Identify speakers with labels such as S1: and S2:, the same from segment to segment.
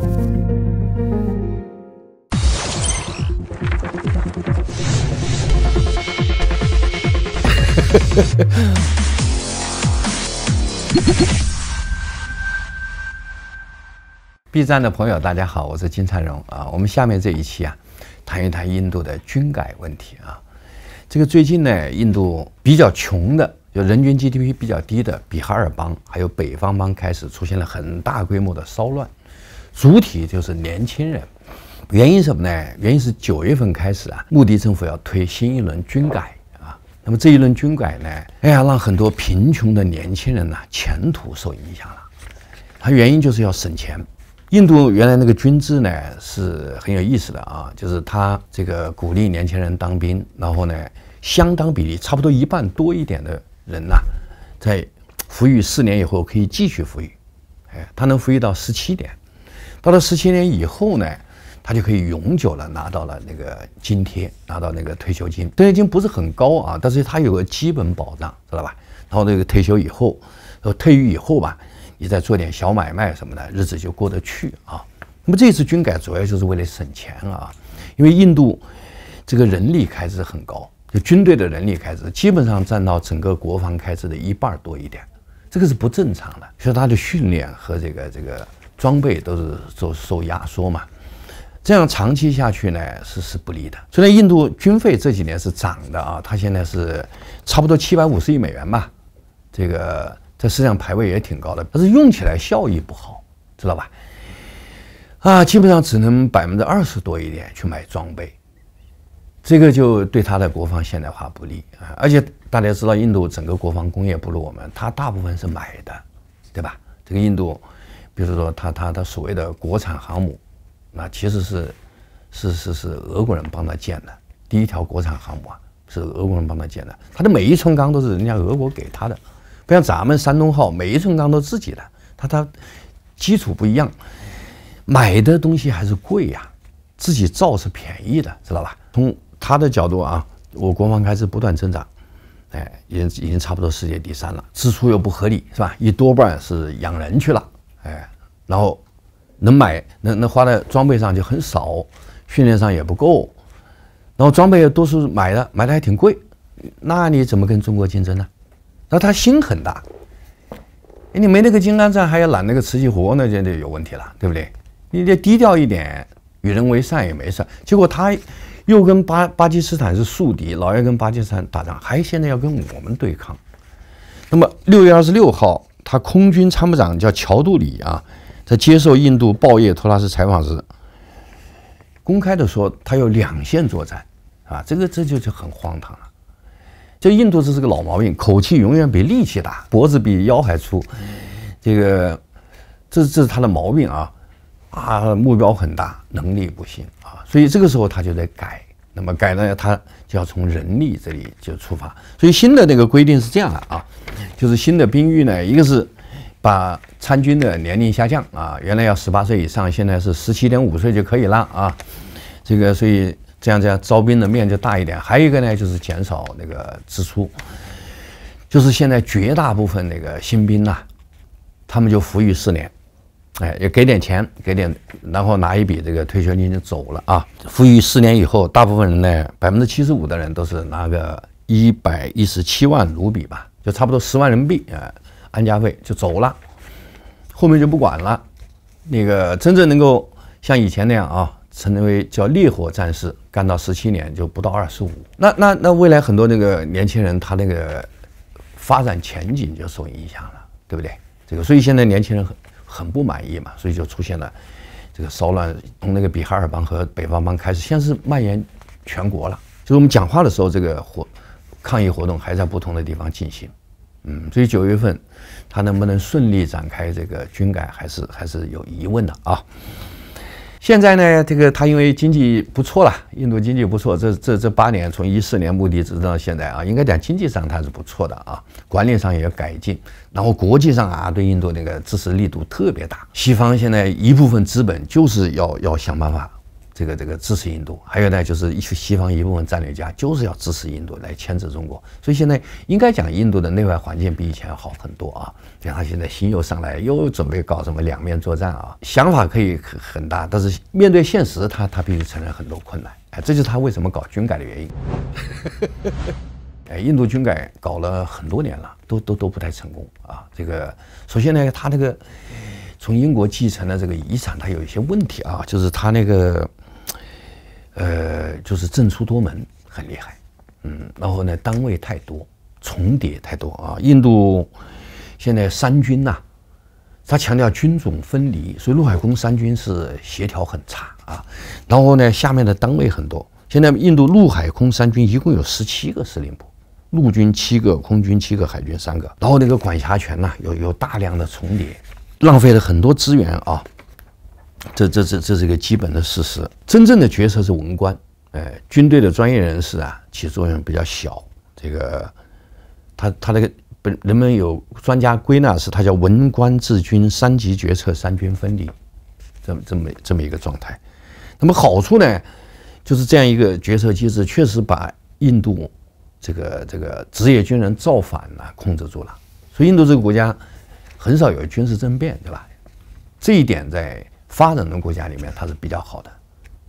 S1: b 站的朋友，大家好，我是金灿荣啊。我们下面这一期啊，谈一谈印度的军改问题啊。这个最近呢，印度比较穷的，就人均 GDP 比较低的比哈尔邦，还有北方邦，开始出现了很大规模的骚乱。主体就是年轻人，原因什么呢？原因是九月份开始啊，穆迪政府要推新一轮军改啊。那么这一轮军改呢，哎呀，让很多贫穷的年轻人呢前途受影响了。他原因就是要省钱。印度原来那个军制呢是很有意思的啊，就是他这个鼓励年轻人当兵，然后呢相当比例，差不多一半多一点的人呐，在服役四年以后可以继续服役，哎，他能服役到十七年。到了十七年以后呢，他就可以永久了拿到了那个津贴，拿到那个退休金。退休金不是很高啊，但是他有个基本保障，知道吧？然后那个退休以后，呃，退役以后吧，你再做点小买卖什么的，日子就过得去啊。那么这次军改主要就是为了省钱啊，因为印度这个人力开支很高，就军队的人力开支基本上占到整个国防开支的一半多一点，这个是不正常的。所以他的训练和这个这个。装备都是受受压缩嘛，这样长期下去呢是是不利的。所以印度军费这几年是涨的啊，它现在是差不多七百五十亿美元吧，这个在世界上排位也挺高的，但是用起来效益不好，知道吧？啊，基本上只能百分之二十多一点去买装备，这个就对它的国防现代化不利啊。而且大家知道，印度整个国防工业不如我们，它大部分是买的，对吧？这个印度。就是说，他他他所谓的国产航母，那其实是是是是俄国人帮他建的。第一条国产航母啊，是俄国人帮他建的。他的每一寸钢都是人家俄国给他的，不像咱们山东号，每一寸钢都自己的。他他基础不一样，买的东西还是贵呀，自己造是便宜的，知道吧？从他的角度啊，我国防开支不断增长，哎，已经已经差不多世界第三了，支出又不合理，是吧？一多半是养人去了。哎，然后能买能能花在装备上就很少，训练上也不够，然后装备都是买的，买的还挺贵，那你怎么跟中国竞争呢？那他心很大，你没那个金刚钻，还要揽那个瓷器活，那就得有问题了，对不对？你得低调一点，与人为善也没事。结果他又跟巴巴基斯坦是宿敌，老要跟巴基斯坦打仗，还现在要跟我们对抗。那么六月二十六号。他空军参谋长叫乔杜里啊，在接受印度报业托拉斯采访时，公开的说他有两线作战，啊，这个这就是很荒唐了。这印度这是个老毛病，口气永远比力气大，脖子比腰还粗，这个这这是他的毛病啊，啊，目标很大，能力不行啊，所以这个时候他就在改，那么改呢他。就要从人力这里就出发，所以新的那个规定是这样的啊，就是新的兵役呢，一个是把参军的年龄下降啊，原来要十八岁以上，现在是十七点五岁就可以了啊，这个所以这样这样招兵的面就大一点，还有一个呢就是减少那个支出，就是现在绝大部分那个新兵呐，他们就服役四年。哎，也给点钱，给点，然后拿一笔这个退休金就走了啊！服役四年以后，大部分人呢，百分之七十五的人都是拿个一百一十七万卢比吧，就差不多十万人民币啊，安家费就走了，后面就不管了。那个真正能够像以前那样啊，成为叫烈火战士，干到十七年就不到二十五，那那那未来很多那个年轻人他那个发展前景就受影响了，对不对？这个，所以现在年轻人很。很不满意嘛，所以就出现了这个骚乱，从那个比哈尔邦和北方邦开始，先是蔓延全国了。就是我们讲话的时候，这个活抗议活动还在不同的地方进行，嗯，所以九月份他能不能顺利展开这个军改，还是还是有疑问的啊。现在呢，这个他因为经济不错了，印度经济不错，这这这八年从一四年目的直到现在啊，应该讲经济上他是不错的啊，管理上也要改进，然后国际上啊对印度那个支持力度特别大，西方现在一部分资本就是要要想办法。这个这个支持印度，还有呢，就是一西方一部分战略家就是要支持印度来牵制中国，所以现在应该讲印度的内外环境比以前好很多啊。像他现在心又上来，又准备搞什么两面作战啊？想法可以很很大，但是面对现实，他他必须承认很多困难。哎，这就是他为什么搞军改的原因。哎，印度军改搞了很多年了，都都都不太成功啊。这个首先呢，他那个从英国继承的这个遗产，它有一些问题啊，就是他那个。呃，就是政出多门很厉害，嗯，然后呢单位太多，重叠太多啊。印度现在三军呐，他强调军种分离，所以陆海空三军是协调很差啊。然后呢，下面的单位很多，现在印度陆海空三军一共有十七个司令部，陆军七个，空军七个，海军三个。然后那个管辖权呐，有有大量的重叠，浪费了很多资源啊。这这这这是一个基本的事实。真正的决策是文官，哎，军队的专业人士啊起作用比较小。这个他他那个本人们有专家归纳是，他叫“文官治军，三级决策，三军分离，这么这么这么一个状态。那么好处呢，就是这样一个决策机制，确实把印度这个这个职业军人造反呢控制住了。所以印度这个国家很少有军事政变，对吧？这一点在。发展的国家里面，它是比较好的，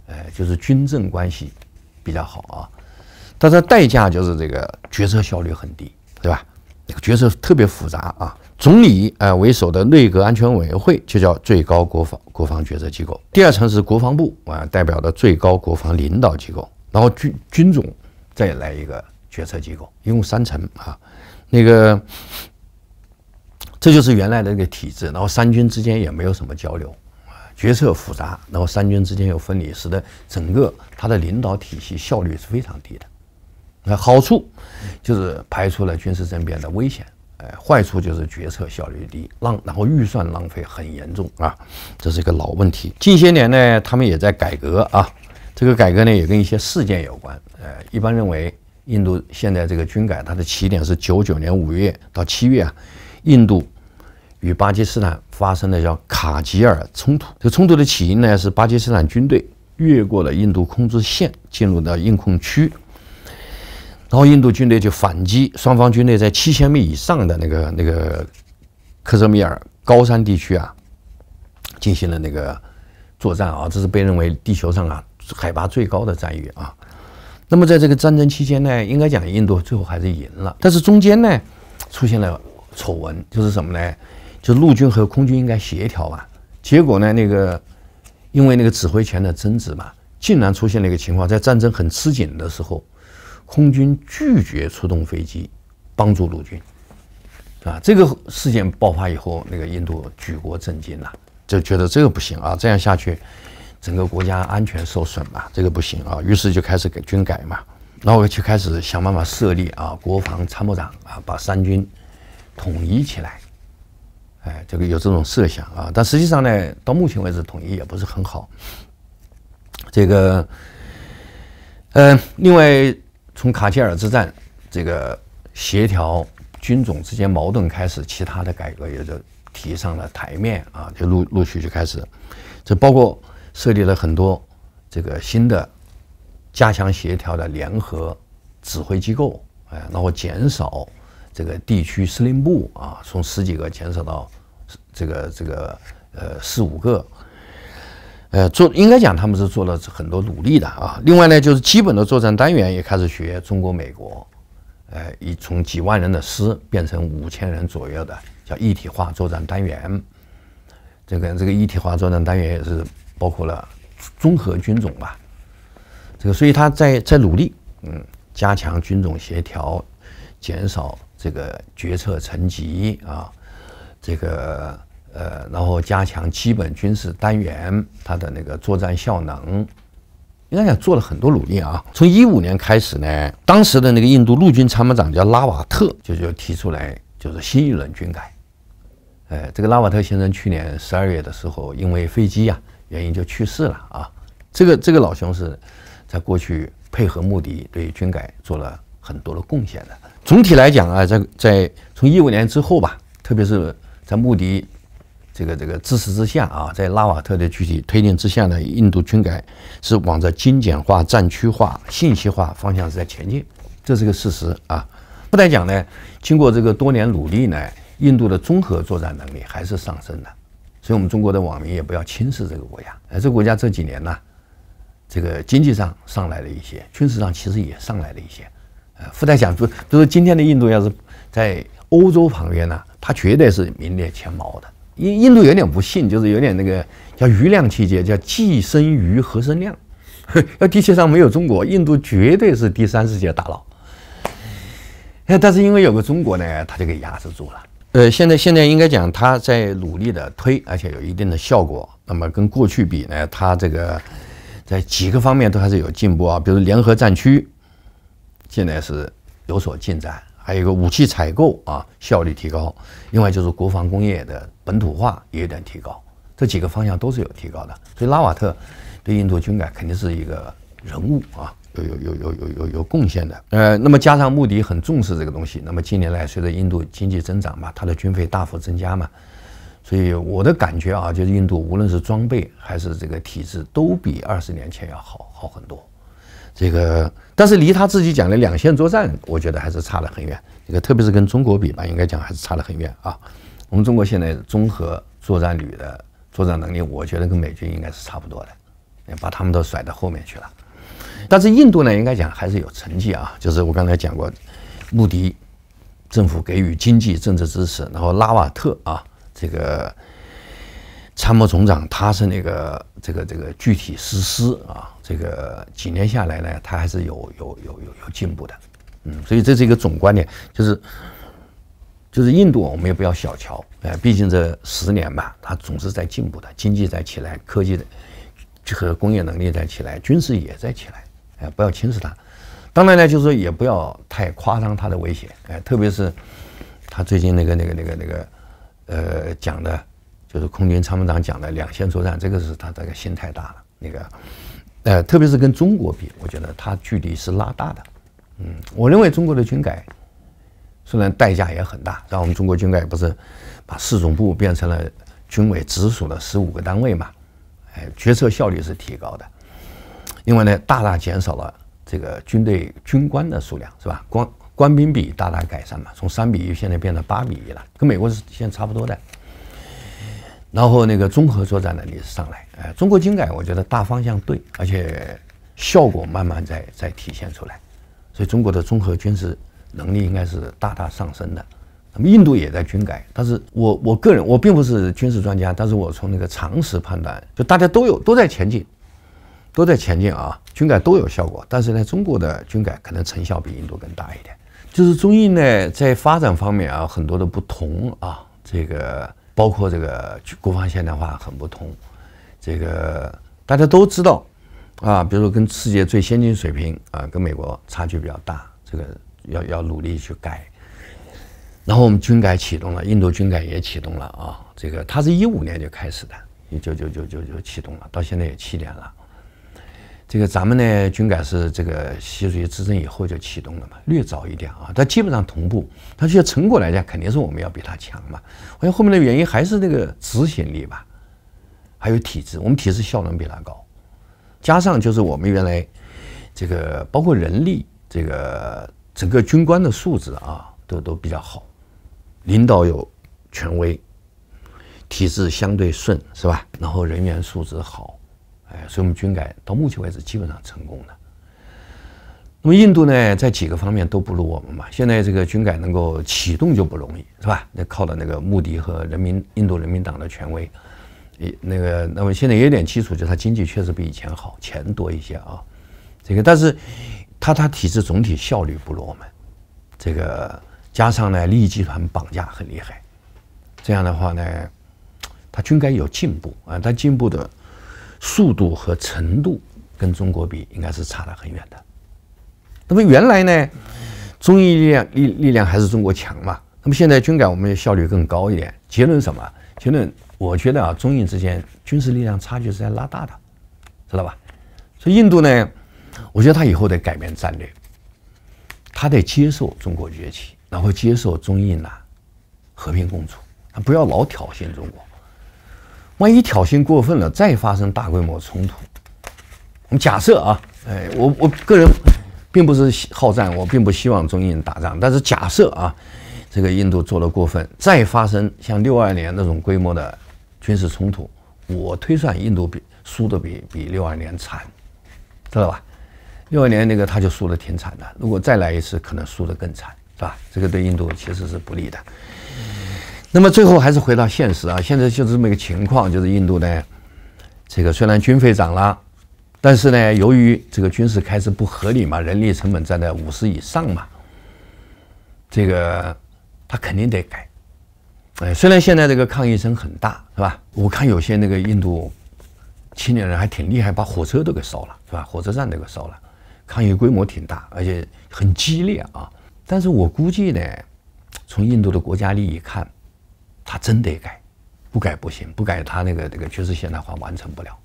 S1: 哎，就是军政关系比较好啊。但是代价就是这个决策效率很低，对吧？这个决策特别复杂啊。总理呃为首的内阁安全委员会就叫最高国防国防决策机构，第二层是国防部啊代表的最高国防领导机构，然后军军总再来一个决策机构，一共三层啊。那个这就是原来的那个体制，然后三军之间也没有什么交流。决策复杂，然后三军之间又分离，使得整个他的领导体系效率是非常低的。那好处就是排除了军事政变的危险，哎，坏处就是决策效率低，浪然后预算浪费很严重啊，这是一个老问题。近些年呢，他们也在改革啊，这个改革呢也跟一些事件有关。呃，一般认为，印度现在这个军改它的起点是九九年五月到七月啊，印度。与巴基斯坦发生了叫卡吉尔冲突。这个冲突的起因呢，是巴基斯坦军队越过了印度控制线，进入到印控区，然后印度军队就反击。双方军队在七千米以上的那个那个克什米尔高山地区啊，进行了那个作战啊。这是被认为地球上啊海拔最高的战役啊。那么在这个战争期间呢，应该讲印度最后还是赢了，但是中间呢出现了丑闻，就是什么呢？就陆军和空军应该协调吧，结果呢，那个因为那个指挥权的争执嘛，竟然出现了一个情况，在战争很吃紧的时候，空军拒绝出动飞机帮助陆军，啊，这个事件爆发以后，那个印度举国震惊了，就觉得这个不行啊，这样下去，整个国家安全受损嘛，这个不行啊，于是就开始给军改嘛，然后就开始想办法设立啊国防参谋长啊，把三军统一起来。哎，这个有这种设想啊，但实际上呢，到目前为止统一也不是很好。这个，嗯，另外，从卡齐尔之战这个协调军种之间矛盾开始，其他的改革也就提上了台面啊，就陆陆续就开始，这包括设立了很多这个新的加强协调的联合指挥机构，哎，然后减少。这个地区司令部啊，从十几个减少到这个这个呃四五个，呃做应该讲他们是做了很多努力的啊。另外呢，就是基本的作战单元也开始学中国、美国，呃，已从几万人的师变成五千人左右的叫一体化作战单元。这个这个一体化作战单元也是包括了综合军种吧，这个所以他在在努力，嗯，加强军种协调，减少。这个决策层级啊，这个呃，然后加强基本军事单元它的那个作战效能，应该讲做了很多努力啊。从一五年开始呢，当时的那个印度陆军参谋长叫拉瓦特，就就提出来就是新一轮军改。哎，这个拉瓦特先生去年十二月的时候，因为飞机呀原因就去世了啊。这个这个老兄是在过去配合穆迪对军改做了。很多的贡献的。总体来讲啊，在在从一五年之后吧，特别是在穆迪这个这个支持之下啊，在拉瓦特的具体推进之下呢，印度军改是往着精简化、战区化、信息化方向是在前进，这是个事实啊。不再讲呢，经过这个多年努力呢，印度的综合作战能力还是上升的，所以我们中国的网民也不要轻视这个国家。哎，这个国家这几年呢，这个经济上上来了一些，军事上其实也上来了一些。富太讲，就就是今天的印度要是在欧洲旁边呢，它绝对是名列前茅的。印印度有点不幸，就是有点那个叫余量器节，叫既生鱼何生量？要地球上没有中国，印度绝对是第三世界大佬。但是因为有个中国呢，他就给压制住了。呃，现在现在应该讲，他在努力的推，而且有一定的效果。那么跟过去比呢，他这个在几个方面都还是有进步啊，比如联合战区。现在是有所进展，还有一个武器采购啊效率提高，另外就是国防工业的本土化也有点提高，这几个方向都是有提高的。所以拉瓦特对印度军改肯定是一个人物啊，有有有有有有有贡献的。呃，那么加上穆迪很重视这个东西，那么近年来随着印度经济增长嘛，它的军费大幅增加嘛，所以我的感觉啊，就是印度无论是装备还是这个体制，都比二十年前要好好很多。这个，但是离他自己讲的两线作战，我觉得还是差得很远。这个，特别是跟中国比吧，应该讲还是差得很远啊。我们中国现在综合作战旅的作战能力，我觉得跟美军应该是差不多的，把他们都甩到后面去了。但是印度呢，应该讲还是有成绩啊。就是我刚才讲过，穆迪政府给予经济政治支持，然后拉瓦特啊，这个参谋总长他是那个这个这个具体实施啊。这个几年下来呢，它还是有有有有有进步的，嗯，所以这是一个总观点，就是就是印度我们也不要小瞧，哎，毕竟这十年吧，它总是在进步的，经济在起来，科技的和工业能力在起来，军事也在起来，哎，不要轻视它。当然呢，就是说也不要太夸张它的威胁，哎，特别是他最近那个那个那个那个呃讲的，就是空军参谋长讲的两线作战，这个是他这个心太大了，那个。呃，特别是跟中国比，我觉得它距离是拉大的。嗯，我认为中国的军改虽然代价也很大，但我们中国军改不是把四总部变成了军委直属的十五个单位嘛？哎，决策效率是提高的。另外呢，大大减少了这个军队军官的数量，是吧？官官兵比大大改善嘛，从三比一现在变成八比一了，跟美国是现在差不多的。然后那个综合作战能力上来，哎，中国军改我觉得大方向对，而且效果慢慢在在体现出来，所以中国的综合军事能力应该是大大上升的。那么印度也在军改，但是我我个人我并不是军事专家，但是我从那个常识判断，就大家都有都在前进，都在前进啊，军改都有效果，但是呢，中国的军改可能成效比印度更大一点。就是中印呢在发展方面啊很多的不同啊，这个。包括这个国防现代化很不同，这个大家都知道，啊，比如说跟世界最先进水平啊，跟美国差距比较大，这个要要努力去改。然后我们军改启动了，印度军改也启动了啊，这个它是一五年就开始的，一九九九九九启动了，到现在也七年了。这个咱们呢，军改是这个习主席执政以后就启动了嘛，略早一点啊，但基本上同步。它这些成果来讲，肯定是我们要比他强嘛。我想后面的原因还是那个执行力吧，还有体制，我们体制效能比他高，加上就是我们原来这个包括人力，这个整个军官的素质啊，都都比较好，领导有权威，体制相对顺是吧？然后人员素质好。哎，所以我们军改到目前为止基本上成功的。那么印度呢，在几个方面都不如我们嘛。现在这个军改能够启动就不容易，是吧？那靠的那个穆迪和人民印度人民党的权威，那个……那么现在也有点基础，就是它经济确实比以前好，钱多一些啊。这个，但是它它体制总体效率不如我们。这个加上呢，利益集团绑架很厉害。这样的话呢，它军改有进步啊，但进步的。速度和程度跟中国比，应该是差得很远的。那么原来呢，中印力量力力量还是中国强嘛？那么现在军改，我们效率更高一点。结论什么？结论我觉得啊，中印之间军事力量差距是在拉大的，知道吧？所以印度呢，我觉得他以后得改变战略，他得接受中国崛起，然后接受中印呢和平共处，他不要老挑衅中国。万一挑衅过分了，再发生大规模冲突，我们假设啊，哎，我我个人并不是好战，我并不希望中印打仗。但是假设啊，这个印度做的过分，再发生像六二年那种规模的军事冲突，我推算印度比输的比比六二年惨，知道吧？六二年那个他就输的挺惨的，如果再来一次，可能输的更惨，是吧？这个对印度其实是不利的。那么最后还是回到现实啊！现在就是这么一个情况，就是印度呢，这个虽然军费涨了，但是呢，由于这个军事开支不合理嘛，人力成本占在五十以上嘛，这个他肯定得改。哎，虽然现在这个抗议声很大，是吧？我看有些那个印度青年人还挺厉害，把火车都给烧了，是吧？火车站都给烧了，抗议规模挺大，而且很激烈啊！但是我估计呢，从印度的国家利益看，他真得改，不改不行，不改他那个这个军事现代化完成不了，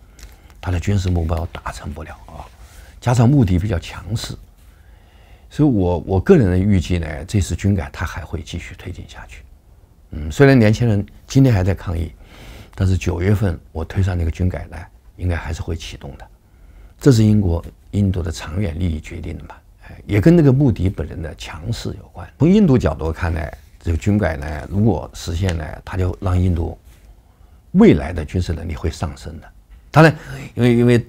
S1: 他的军事目标达成不了啊。加上穆迪比较强势，所以我我个人的预计呢，这次军改他还会继续推进下去。嗯，虽然年轻人今天还在抗议，但是九月份我推上那个军改呢，应该还是会启动的。这是英国、印度的长远利益决定的嘛？哎，也跟那个穆迪本人的强势有关。从印度角度看呢？这个军改呢，如果实现了，他就让印度未来的军事能力会上升的。他呢，因为因为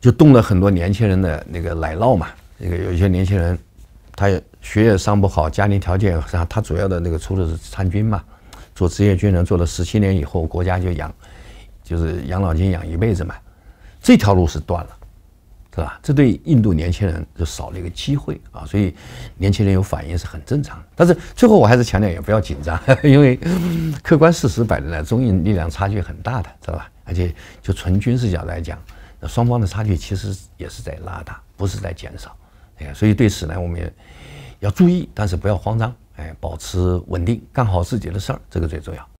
S1: 就动了很多年轻人的那个奶酪嘛，那个有一些年轻人，他也学业上不好，家庭条件啥，他主要的那个出路是参军嘛，做职业军人做了十七年以后，国家就养，就是养老金养一辈子嘛，这条路是断了。是吧？这对印度年轻人就少了一个机会啊，所以年轻人有反应是很正常的。但是最后我还是强调，也不要紧张，因为客观事实摆在那儿，中印力量差距很大的，知道吧？而且就纯军事角度来讲，那双方的差距其实也是在拉大，不是在减少。哎，所以对此呢，我们也要注意，但是不要慌张，哎，保持稳定，干好自己的事儿，这个最重要。